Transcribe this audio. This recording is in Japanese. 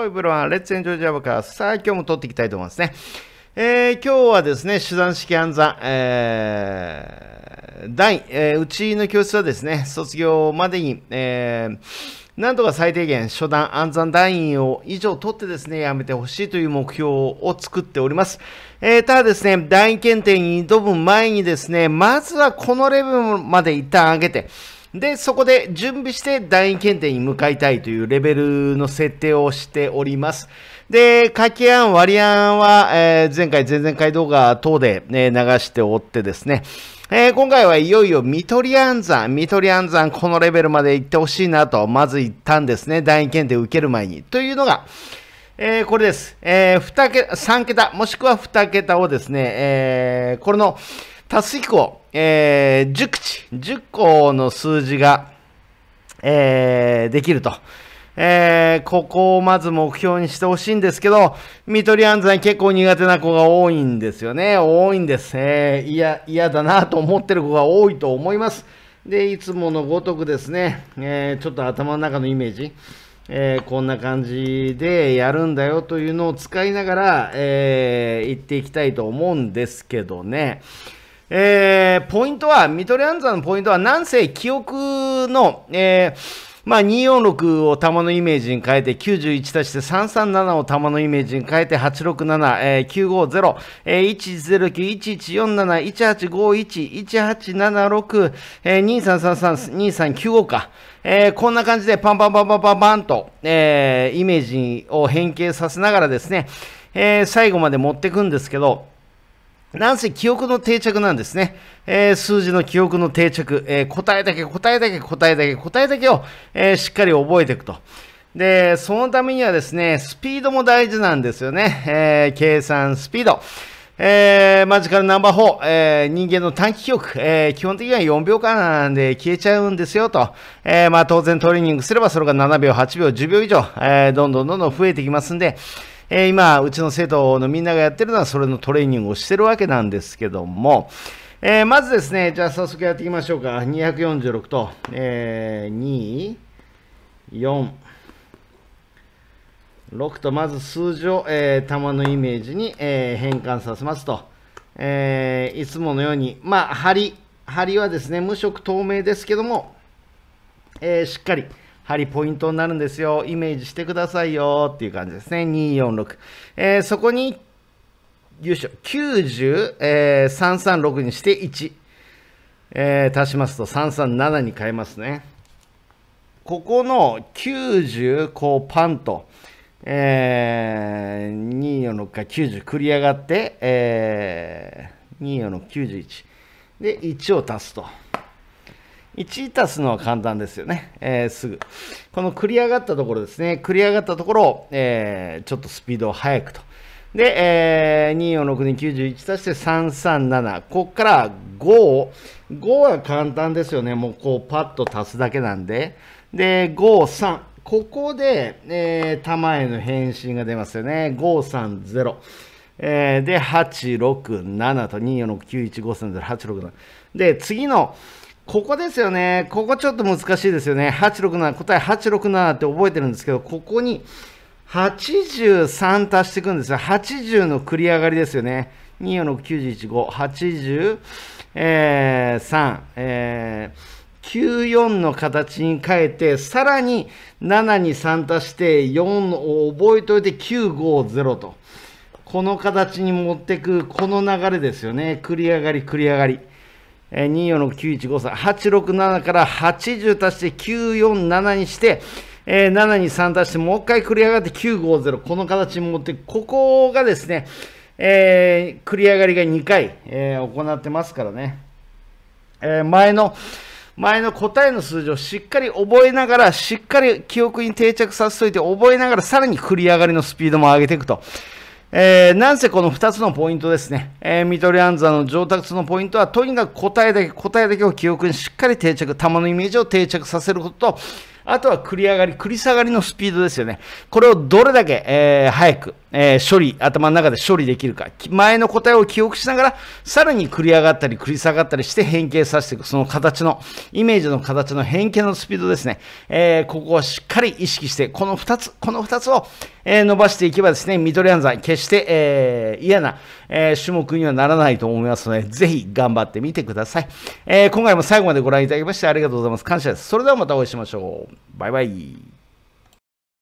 Hello everyone, let's さあ、今日も撮っていきたいと思いますね。えー、今日はですね、手段式暗算、えー、第、えー、うちの教室はですね、卒業までに、えー、なんとか最低限、初段暗算団員を以上取ってですね、やめてほしいという目標を作っております。えー、ただですね、団員検定に挑む前にですね、まずはこのレベルまで一旦上げて、で、そこで準備して団員検定に向かいたいというレベルの設定をしております。で、掛け案、割案は、えー、前回、前々回動画等で、ね、流しておってですね、えー、今回はいよいよ見取り暗算、見取り暗算、このレベルまで行ってほしいなと、まず言ったんですね。団員検定受ける前に。というのが、えー、これです。えー、桁、3桁、もしくは2桁をですね、えー、これの、タス以降、えー、10口、10個の数字が、えー、できると。えー、ここをまず目標にしてほしいんですけど、見取り暗算結構苦手な子が多いんですよね。多いんです。えー、いや、嫌だなと思ってる子が多いと思います。で、いつものごとくですね、えー、ちょっと頭の中のイメージ、えー、こんな感じでやるんだよというのを使いながら、えー、言っていきたいと思うんですけどね。えー、ポイントは、ミトリアンザのポイントは、なんせ記憶の、えー、まあ、246を玉のイメージに変えて、91足して337を玉のイメージに変えて、867、950、えー、109、1147、1851、1876、2333、2395か。えー、こんな感じでパンパンパンパンパンパンと、えー、イメージを変形させながらですね、えー、最後まで持っていくんですけど、なんせ記憶の定着なんですね。えー、数字の記憶の定着、えー、答えだけ答えだけ答えだけ答えだけを、えー、しっかり覚えていくと。で、そのためにはですね、スピードも大事なんですよね。え計算スピード。えマジカルナンバー4、え人間の短期記憶、え基本的には4秒間なんで消えちゃうんですよと。えまあ当然トレーニングすればそれが7秒、8秒、10秒以上、えどんどんどんどん増えてきますんで、えー、今、うちの生徒のみんながやってるのは、それのトレーニングをしてるわけなんですけども、えー、まずですね、じゃあ早速やっていきましょうか。246と、えー、2、4、6とまず数字を、えー、玉のイメージに、えー、変換させますと、えー、いつものように、まあ、針、針はですね、無色透明ですけども、えー、しっかり、りポイントになるんですよ。イメージしてくださいよっていう感じですね。246。えー、そこに、よいしょ、90、えー、336にして1。えー、足しますと337に変えますね。ここの90、こうパンと、えー、246か90繰り上がって、えー、246、91。で、1を足すと。1足すのは簡単ですよね、えー、すぐ。この繰り上がったところですね、繰り上がったところを、えー、ちょっとスピードを速くと。で、えー、2 4 6 2 91足して337、ここから5 5は簡単ですよね、もうこうパッと足すだけなんで。で、5、3、ここで、えー、玉への返信が出ますよね、5、3、0。えー、で、8、6、7と、2、4、6、9、1、5、3、0、8、6、7。で、次の、ここですよね。ここちょっと難しいですよね。867、答え867って覚えてるんですけど、ここに83足していくんですよ。80の繰り上がりですよね。246915、83、えーえー、94の形に変えて、さらに7に3足して、4を覚えておいて950と。この形に持っていく、この流れですよね。繰り上がり、繰り上がり。えー、24の915 3 867から80足して947にして、えー、7 2 3足して、もう一回繰り上がって950、この形に持って、ここがですね、えー、繰り上がりが2回、えー、行ってますからね。えー、前の、前の答えの数字をしっかり覚えながら、しっかり記憶に定着させといて、覚えながら、さらに繰り上がりのスピードも上げていくと。えー、なんせこの2つのポイントですね、えー、ミトリアンザの上達のポイントは、とにかく答えだけ、答えだけを記憶にしっかり定着、玉のイメージを定着させることと、あとは繰り上がり、繰り下がりのスピードですよね。これをどれだけ、えー、早く、えー、処理、頭の中で処理できるか。前の答えを記憶しながら、さらに繰り上がったり繰り下がったりして変形させていく。その形の、イメージの形の変形のスピードですね。えー、ここをしっかり意識して、この2つ、この2つを、え伸ばしていけばですね、ミド算アンザ決して、え嫌な、え種目にはならないと思いますので、ぜひ頑張ってみてください。え今回も最後までご覧いただきましてありがとうございます。感謝です。それではまたお会いしましょう。拜拜。